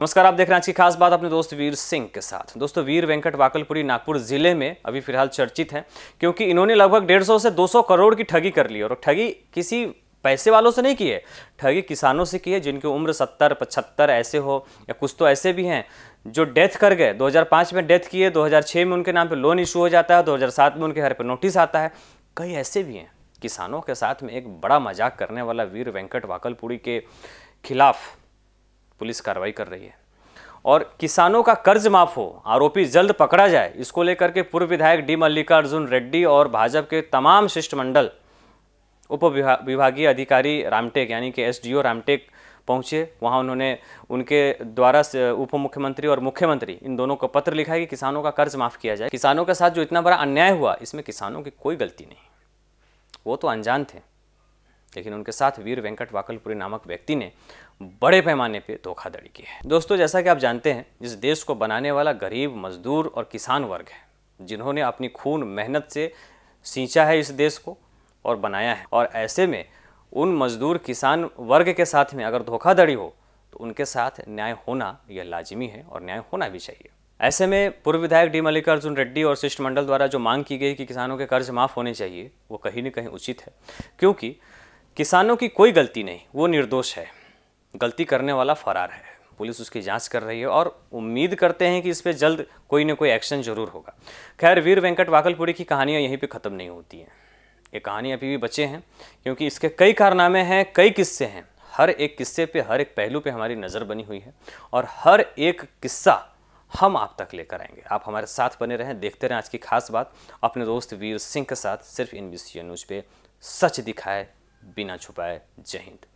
नमस्कार आप देख रहे हैं आज की खास बात अपने दोस्त वीर सिंह के साथ दोस्तों वीर वेंकट वाकलपुरी नागपुर जिले में अभी फिलहाल चर्चित हैं क्योंकि इन्होंने लगभग 150 से 200 करोड़ की ठगी कर ली और ठगी किसी पैसे वालों से नहीं की है ठगी किसानों से की है जिनकी उम्र 70 पचहत्तर ऐसे हो या कुछ तो ऐसे भी हैं जो डेथ कर गए 2005 में डेथ किए 2006 में उनके नाम पे लोन इशू हो जाता है 2007 में उनके घर पे नोटिस आता है कई ऐसे भी हैं किसानों के साथ में एक बड़ा मजाक करने वाला वीर वेंकट वाकलपुरी के खिलाफ़ पुलिस कार्रवाई कर रही है और किसानों का कर्ज माफ हो आरोपी जल्द पकड़ा जाए इसको लेकर के पूर्व विधायक डी मल्लिकार्जुन रेड्डी और भाजपा के तमाम शिष्टमंडल उप विभागीय अधिकारी रामटेक यानी कि एसडीओ रामटेक पहुंचे वहां उन्होंने उनके द्वारा उप मुख्यमंत्री और मुख्यमंत्री इन दोनों को पत्र लिखा है कि किसानों का कर्ज माफ किया जाए किसानों के साथ जो इतना बड़ा अन्याय हुआ इसमें किसानों की कोई गलती नहीं वो तो अनजान थे लेकिन उनके साथ वीर वेंकट वाकलपुरी नामक व्यक्ति ने बड़े पैमाने पर धोखाधड़ी की है दोस्तों जैसा कि आप जानते हैं जिस देश को बनाने वाला गरीब मजदूर और किसान वर्ग है जिन्होंने अपनी खून मेहनत से सींचा है इस देश को और बनाया है और ऐसे में उन मजदूर किसान वर्ग के साथ में अगर धोखाधड़ी हो तो उनके साथ न्याय होना यह लाजिमी है और न्याय होना भी चाहिए ऐसे में पूर्व विधायक डी मल्लिकार्जुन रेड्डी और शिष्टमंडल द्वारा जो मांग की गई कि किसानों के कर्ज माफ़ होने चाहिए वो कहीं ना कहीं उचित है क्योंकि किसानों की कोई गलती नहीं वो निर्दोष है गलती करने वाला फरार है पुलिस उसकी जांच कर रही है और उम्मीद करते हैं कि इस पर जल्द कोई ना कोई एक्शन जरूर होगा खैर वीर वेंकट वाकलपुरी की कहानियाँ यहीं पर ख़त्म नहीं होती हैं ये कहानी अभी भी बचे हैं क्योंकि इसके कई कारनामे हैं कई किस्से हैं हर एक किस्से पे हर एक पहलू पे हमारी नज़र बनी हुई है और हर एक किस्सा हम आप तक लेकर आएंगे आप हमारे साथ बने रहें देखते रहें आज की खास बात अपने दोस्त वीर सिंह के साथ सिर्फ इन बी न्यूज़ पे सच दिखाए बिना छुपाए जय हिंद